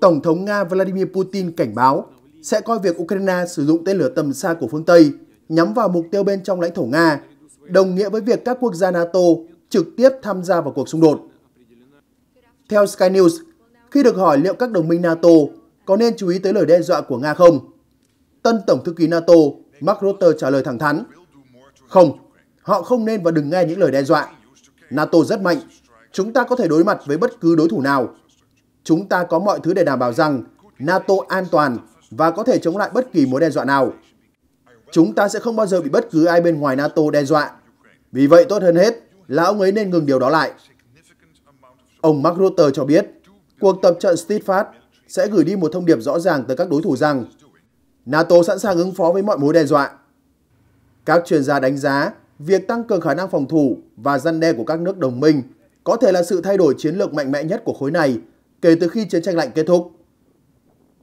Tổng thống Nga Vladimir Putin cảnh báo sẽ coi việc Ukraine sử dụng tên lửa tầm xa của phương Tây nhắm vào mục tiêu bên trong lãnh thổ Nga, đồng nghĩa với việc các quốc gia NATO trực tiếp tham gia vào cuộc xung đột. Theo Sky News, khi được hỏi liệu các đồng minh NATO có nên chú ý tới lời đe dọa của Nga không, tân Tổng thư ký NATO Mark Rutte trả lời thẳng thắn, không, họ không nên và đừng nghe những lời đe dọa. NATO rất mạnh, chúng ta có thể đối mặt với bất cứ đối thủ nào chúng ta có mọi thứ để đảm bảo rằng NATO an toàn và có thể chống lại bất kỳ mối đe dọa nào. Chúng ta sẽ không bao giờ bị bất cứ ai bên ngoài NATO đe dọa. Vì vậy tốt hơn hết là ông ấy nên ngừng điều đó lại. Ông Mark Rutte cho biết, cuộc tập trận Steadfast sẽ gửi đi một thông điệp rõ ràng tới các đối thủ rằng NATO sẵn sàng ứng phó với mọi mối đe dọa. Các chuyên gia đánh giá việc tăng cường khả năng phòng thủ và răn đe của các nước đồng minh có thể là sự thay đổi chiến lược mạnh mẽ nhất của khối này kể từ khi chiến tranh lạnh kết thúc.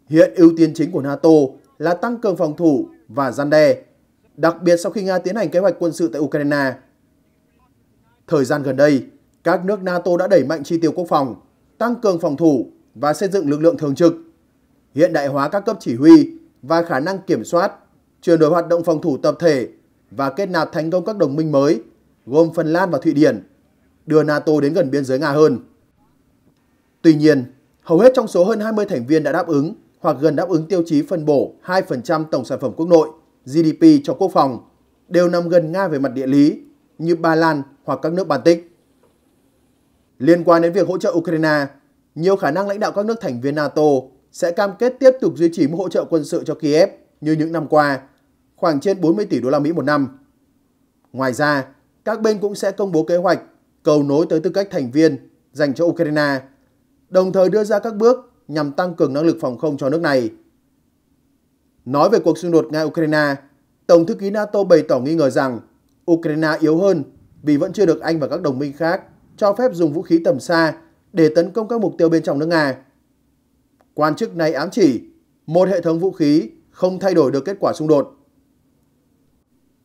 Hiện ưu tiên chính của NATO là tăng cường phòng thủ và gian đe, đặc biệt sau khi Nga tiến hành kế hoạch quân sự tại Ukraine. Thời gian gần đây, các nước NATO đã đẩy mạnh chi tiêu quốc phòng, tăng cường phòng thủ và xây dựng lực lượng thường trực, hiện đại hóa các cấp chỉ huy và khả năng kiểm soát, chuyển đổi hoạt động phòng thủ tập thể và kết nạp thành công các đồng minh mới, gồm Phần Lan và Thụy Điển, đưa NATO đến gần biên giới Nga hơn. Tuy nhiên, hầu hết trong số hơn 20 thành viên đã đáp ứng hoặc gần đáp ứng tiêu chí phân bổ 2% tổng sản phẩm quốc nội, GDP cho quốc phòng, đều nằm gần Nga về mặt địa lý như Ba Lan hoặc các nước Baltic. Liên quan đến việc hỗ trợ Ukraine, nhiều khả năng lãnh đạo các nước thành viên NATO sẽ cam kết tiếp tục duy trì mức hỗ trợ quân sự cho Kiev như những năm qua, khoảng trên 40 tỷ đô la Mỹ một năm. Ngoài ra, các bên cũng sẽ công bố kế hoạch cầu nối tới tư cách thành viên dành cho Ukraine đồng thời đưa ra các bước nhằm tăng cường năng lực phòng không cho nước này. Nói về cuộc xung đột Nga-Ukraine, Tổng thư ký NATO bày tỏ nghi ngờ rằng Ukraine yếu hơn vì vẫn chưa được Anh và các đồng minh khác cho phép dùng vũ khí tầm xa để tấn công các mục tiêu bên trong nước Nga. Quan chức này ám chỉ một hệ thống vũ khí không thay đổi được kết quả xung đột.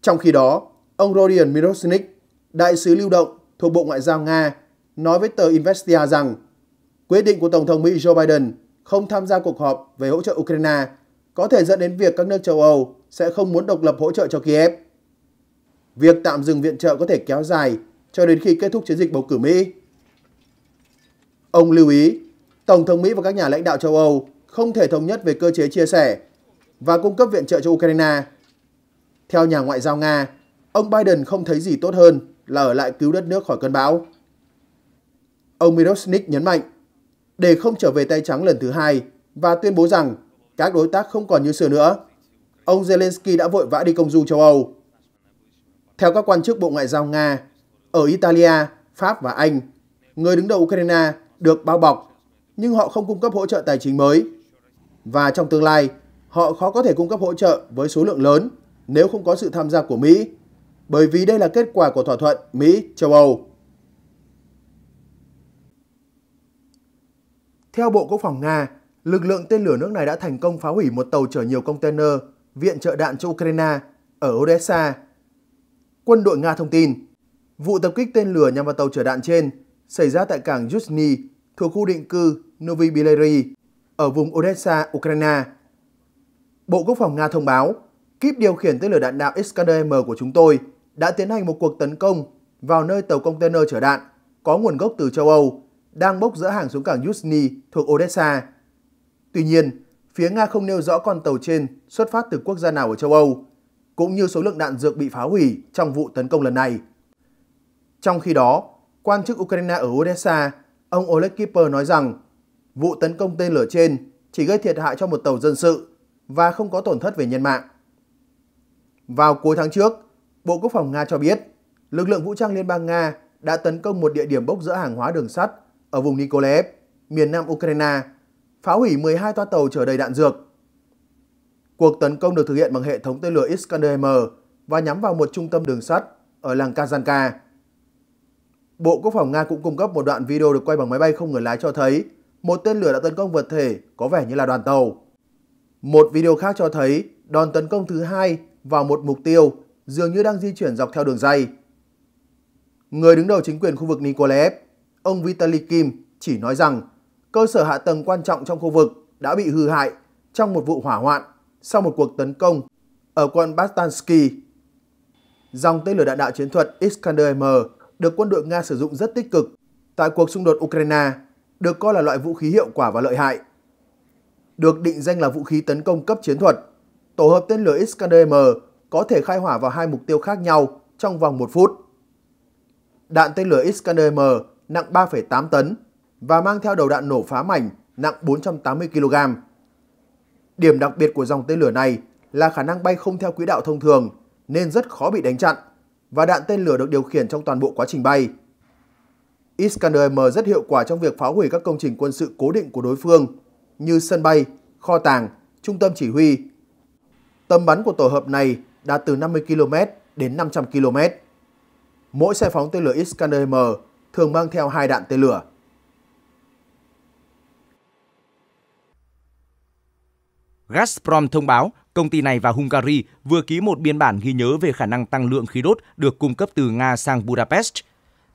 Trong khi đó, ông Rodion Mirosnik, đại sứ lưu động thuộc Bộ Ngoại giao Nga, nói với tờ Investia rằng Quyết định của Tổng thống Mỹ Joe Biden không tham gia cuộc họp về hỗ trợ Ukraine có thể dẫn đến việc các nước châu Âu sẽ không muốn độc lập hỗ trợ cho Kiev. Việc tạm dừng viện trợ có thể kéo dài cho đến khi kết thúc chiến dịch bầu cử Mỹ. Ông lưu ý, Tổng thống Mỹ và các nhà lãnh đạo châu Âu không thể thống nhất về cơ chế chia sẻ và cung cấp viện trợ cho Ukraine. Theo nhà ngoại giao Nga, ông Biden không thấy gì tốt hơn là ở lại cứu đất nước khỏi cơn bão. Ông Mirosnik nhấn mạnh, để không trở về tay trắng lần thứ hai và tuyên bố rằng các đối tác không còn như xưa nữa. Ông Zelensky đã vội vã đi công du châu Âu. Theo các quan chức Bộ Ngoại giao Nga, ở Italia, Pháp và Anh, người đứng đầu Ukraine được bao bọc, nhưng họ không cung cấp hỗ trợ tài chính mới. Và trong tương lai, họ khó có thể cung cấp hỗ trợ với số lượng lớn nếu không có sự tham gia của Mỹ, bởi vì đây là kết quả của thỏa thuận Mỹ-châu Âu. Theo Bộ Quốc phòng Nga, lực lượng tên lửa nước này đã thành công phá hủy một tàu chở nhiều container viện trợ đạn cho Ukraine ở Odessa. Quân đội Nga thông tin, vụ tập kích tên lửa nhằm vào tàu chở đạn trên xảy ra tại cảng Yuzhny thuộc khu định cư Novi Bileri ở vùng Odessa, Ukraine. Bộ Quốc phòng Nga thông báo, kíp điều khiển tên lửa đạn đạo Iskander-M của chúng tôi đã tiến hành một cuộc tấn công vào nơi tàu container chở đạn có nguồn gốc từ châu Âu đang bốc dỡ hàng xuống cảng Yuzhny thuộc Odessa. Tuy nhiên, phía Nga không nêu rõ con tàu trên xuất phát từ quốc gia nào ở châu Âu, cũng như số lượng đạn dược bị phá hủy trong vụ tấn công lần này. Trong khi đó, quan chức Ukraine ở Odessa, ông Oleg Kipper nói rằng vụ tấn công tên lửa trên chỉ gây thiệt hại cho một tàu dân sự và không có tổn thất về nhân mạng. Vào cuối tháng trước, Bộ Quốc phòng Nga cho biết lực lượng vũ trang Liên bang Nga đã tấn công một địa điểm bốc dỡ hàng hóa đường sắt ở vùng Nikolaev, miền nam Ukraine, phá hủy 12 toa tàu chở đầy đạn dược. Cuộc tấn công được thực hiện bằng hệ thống tên lửa Iskander-M và nhắm vào một trung tâm đường sắt ở làng Kazanka. Bộ Quốc phòng Nga cũng cung cấp một đoạn video được quay bằng máy bay không người lái cho thấy một tên lửa đã tấn công vật thể có vẻ như là đoàn tàu. Một video khác cho thấy đòn tấn công thứ hai vào một mục tiêu dường như đang di chuyển dọc theo đường dây. Người đứng đầu chính quyền khu vực Nikolaev ông Vitaly Kim chỉ nói rằng cơ sở hạ tầng quan trọng trong khu vực đã bị hư hại trong một vụ hỏa hoạn sau một cuộc tấn công ở quận Bastansky. Dòng tên lửa đạn đạo chiến thuật Iskander-M được quân đội Nga sử dụng rất tích cực tại cuộc xung đột Ukraine, được coi là loại vũ khí hiệu quả và lợi hại. Được định danh là vũ khí tấn công cấp chiến thuật, tổ hợp tên lửa Iskander-M có thể khai hỏa vào hai mục tiêu khác nhau trong vòng một phút. Đạn tên lửa Iskander-M nặng 3,8 tấn và mang theo đầu đạn nổ phá mảnh nặng 480 kg. Điểm đặc biệt của dòng tên lửa này là khả năng bay không theo quỹ đạo thông thường nên rất khó bị đánh chặn và đạn tên lửa được điều khiển trong toàn bộ quá trình bay. Iskander-M rất hiệu quả trong việc phá hủy các công trình quân sự cố định của đối phương như sân bay, kho tàng, trung tâm chỉ huy. Tầm bắn của tổ hợp này đạt từ 50 km đến 500 km. Mỗi xe phóng tên lửa Iskander-M thường mang theo hai đạn tên lửa. Gazprom thông báo công ty này và Hungary vừa ký một biên bản ghi nhớ về khả năng tăng lượng khí đốt được cung cấp từ Nga sang Budapest.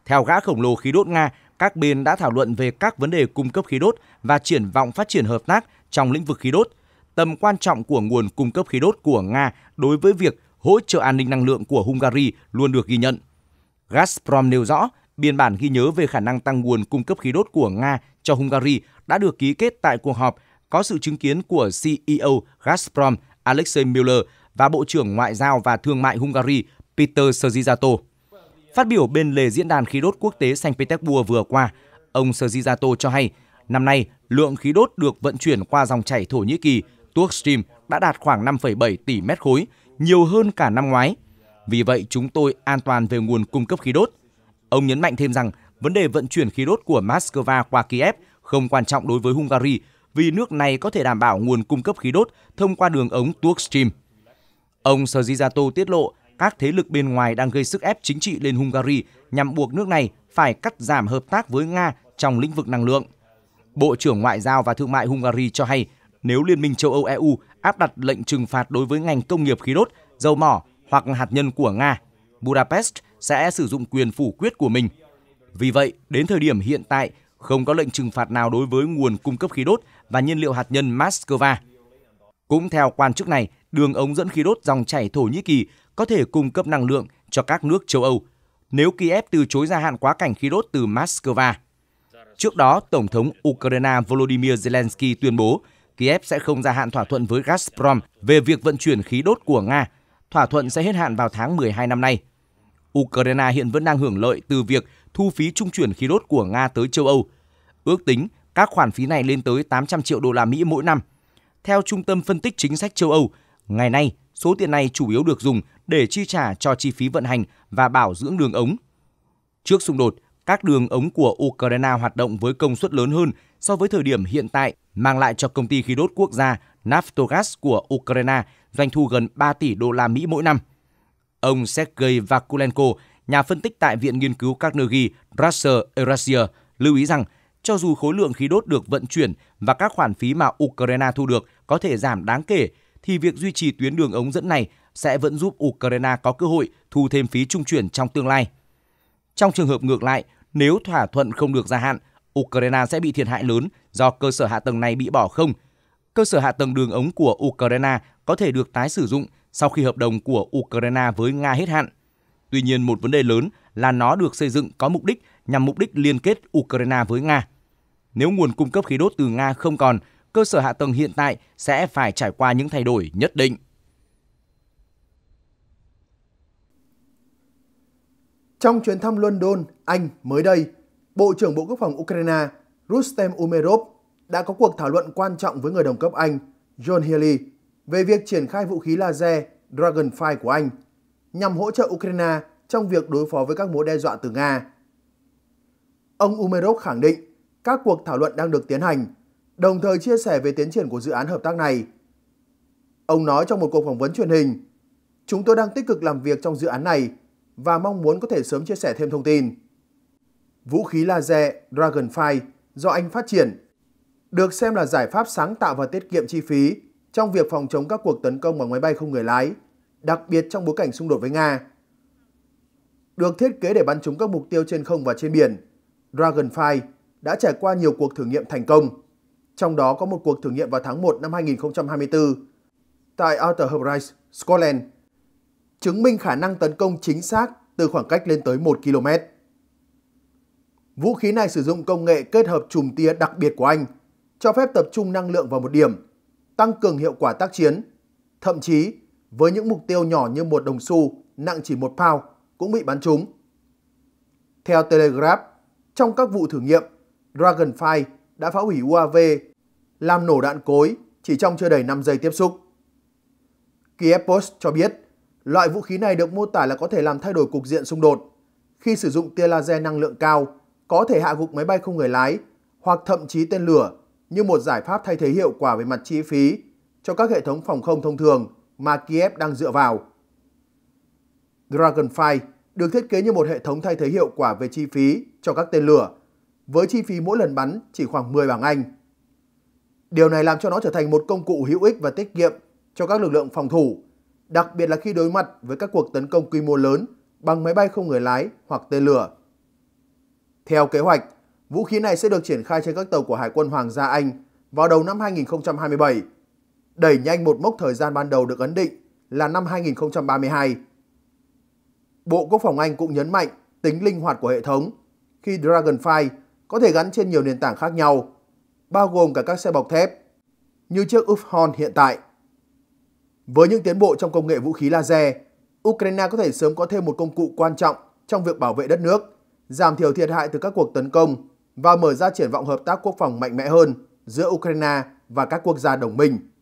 Theo gã khổng lồ khí đốt Nga, các bên đã thảo luận về các vấn đề cung cấp khí đốt và triển vọng phát triển hợp tác trong lĩnh vực khí đốt, tầm quan trọng của nguồn cung cấp khí đốt của Nga đối với việc hỗ trợ an ninh năng lượng của Hungary luôn được ghi nhận. Gazprom nêu rõ biên bản ghi nhớ về khả năng tăng nguồn cung cấp khí đốt của Nga cho Hungary đã được ký kết tại cuộc họp có sự chứng kiến của CEO Gazprom Alexei Miller và Bộ trưởng Ngoại giao và Thương mại Hungary Peter Szerzijato. Phát biểu bên lề diễn đàn khí đốt quốc tế Saint Petersburg vừa qua, ông Szerzijato cho hay năm nay lượng khí đốt được vận chuyển qua dòng chảy Thổ Nhĩ Kỳ Turk Stream đã đạt khoảng 5,7 tỷ mét khối, nhiều hơn cả năm ngoái. Vì vậy, chúng tôi an toàn về nguồn cung cấp khí đốt – Ông nhấn mạnh thêm rằng vấn đề vận chuyển khí đốt của Moscow qua Kiev không quan trọng đối với Hungary vì nước này có thể đảm bảo nguồn cung cấp khí đốt thông qua đường ống Turk Stream. Ông Sergijato tiết lộ các thế lực bên ngoài đang gây sức ép chính trị lên Hungary nhằm buộc nước này phải cắt giảm hợp tác với Nga trong lĩnh vực năng lượng. Bộ trưởng Ngoại giao và Thương mại Hungary cho hay nếu Liên minh châu Âu EU áp đặt lệnh trừng phạt đối với ngành công nghiệp khí đốt, dầu mỏ hoặc hạt nhân của Nga, Budapest – sẽ sử dụng quyền phủ quyết của mình. Vì vậy, đến thời điểm hiện tại, không có lệnh trừng phạt nào đối với nguồn cung cấp khí đốt và nhiên liệu hạt nhân Moscow. Cũng theo quan chức này, đường ống dẫn khí đốt dòng chảy Thổ Nhĩ Kỳ có thể cung cấp năng lượng cho các nước châu Âu nếu Kiev từ chối gia hạn quá cảnh khí đốt từ Moscow. Trước đó, Tổng thống Ukraine Volodymyr Zelensky tuyên bố Kiev sẽ không gia hạn thỏa thuận với Gazprom về việc vận chuyển khí đốt của Nga. Thỏa thuận sẽ hết hạn vào tháng 12 năm nay. Ukraine hiện vẫn đang hưởng lợi từ việc thu phí trung chuyển khí đốt của Nga tới châu Âu. Ước tính các khoản phí này lên tới 800 triệu đô la Mỹ mỗi năm. Theo Trung tâm Phân tích Chính sách châu Âu, ngày nay số tiền này chủ yếu được dùng để chi trả cho chi phí vận hành và bảo dưỡng đường ống. Trước xung đột, các đường ống của Ukraine hoạt động với công suất lớn hơn so với thời điểm hiện tại, mang lại cho công ty khí đốt quốc gia Naftogaz của Ukraine doanh thu gần 3 tỷ đô la Mỹ mỗi năm – Ông Sergei Vakulenko, nhà phân tích tại Viện Nghiên cứu Carnegie Russell Eurasia, lưu ý rằng cho dù khối lượng khí đốt được vận chuyển và các khoản phí mà Ukraine thu được có thể giảm đáng kể, thì việc duy trì tuyến đường ống dẫn này sẽ vẫn giúp Ukraine có cơ hội thu thêm phí trung chuyển trong tương lai. Trong trường hợp ngược lại, nếu thỏa thuận không được gia hạn, Ukraine sẽ bị thiệt hại lớn do cơ sở hạ tầng này bị bỏ không. Cơ sở hạ tầng đường ống của Ukraine có thể được tái sử dụng sau khi hợp đồng của Ukraine với Nga hết hạn. Tuy nhiên, một vấn đề lớn là nó được xây dựng có mục đích nhằm mục đích liên kết Ukraine với Nga. Nếu nguồn cung cấp khí đốt từ Nga không còn, cơ sở hạ tầng hiện tại sẽ phải trải qua những thay đổi nhất định. Trong chuyến thăm London, Anh mới đây, Bộ trưởng Bộ Quốc phòng Ukraine Rustem Umerov đã có cuộc thảo luận quan trọng với người đồng cấp Anh John Healy về việc triển khai vũ khí laser Dragonfire của Anh nhằm hỗ trợ Ukraine trong việc đối phó với các mối đe dọa từ Nga. Ông Umerov khẳng định các cuộc thảo luận đang được tiến hành, đồng thời chia sẻ về tiến triển của dự án hợp tác này. Ông nói trong một cuộc phỏng vấn truyền hình, chúng tôi đang tích cực làm việc trong dự án này và mong muốn có thể sớm chia sẻ thêm thông tin. Vũ khí laser Dragonfire do Anh phát triển được xem là giải pháp sáng tạo và tiết kiệm chi phí trong việc phòng chống các cuộc tấn công bằng máy bay không người lái, đặc biệt trong bối cảnh xung đột với Nga. Được thiết kế để bắn trúng các mục tiêu trên không và trên biển, Dragonfly đã trải qua nhiều cuộc thử nghiệm thành công, trong đó có một cuộc thử nghiệm vào tháng 1 năm 2024 tại Outer Hebrides, Scotland, chứng minh khả năng tấn công chính xác từ khoảng cách lên tới 1 km. Vũ khí này sử dụng công nghệ kết hợp chùm tia đặc biệt của Anh, cho phép tập trung năng lượng vào một điểm tăng cường hiệu quả tác chiến. Thậm chí, với những mục tiêu nhỏ như một đồng xu nặng chỉ một pound cũng bị bắn trúng. Theo Telegraph, trong các vụ thử nghiệm, Dragonfly đã phá hủy UAV, làm nổ đạn cối chỉ trong chưa đầy 5 giây tiếp xúc. Kiev Post cho biết, loại vũ khí này được mô tả là có thể làm thay đổi cục diện xung đột. Khi sử dụng tia laser năng lượng cao, có thể hạ gục máy bay không người lái hoặc thậm chí tên lửa như một giải pháp thay thế hiệu quả về mặt chi phí cho các hệ thống phòng không thông thường mà Kiev đang dựa vào. Dragonfly được thiết kế như một hệ thống thay thế hiệu quả về chi phí cho các tên lửa, với chi phí mỗi lần bắn chỉ khoảng 10 bảng Anh. Điều này làm cho nó trở thành một công cụ hữu ích và tiết kiệm cho các lực lượng phòng thủ, đặc biệt là khi đối mặt với các cuộc tấn công quy mô lớn bằng máy bay không người lái hoặc tên lửa. Theo kế hoạch, Vũ khí này sẽ được triển khai trên các tàu của Hải quân Hoàng gia Anh vào đầu năm 2027, đẩy nhanh một mốc thời gian ban đầu được ấn định là năm 2032. Bộ Quốc phòng Anh cũng nhấn mạnh tính linh hoạt của hệ thống khi Dragonfly có thể gắn trên nhiều nền tảng khác nhau, bao gồm cả các xe bọc thép, như chiếc Ufhorn hiện tại. Với những tiến bộ trong công nghệ vũ khí laser, Ukraine có thể sớm có thêm một công cụ quan trọng trong việc bảo vệ đất nước, giảm thiểu thiệt hại từ các cuộc tấn công và mở ra triển vọng hợp tác quốc phòng mạnh mẽ hơn giữa Ukraine và các quốc gia đồng minh.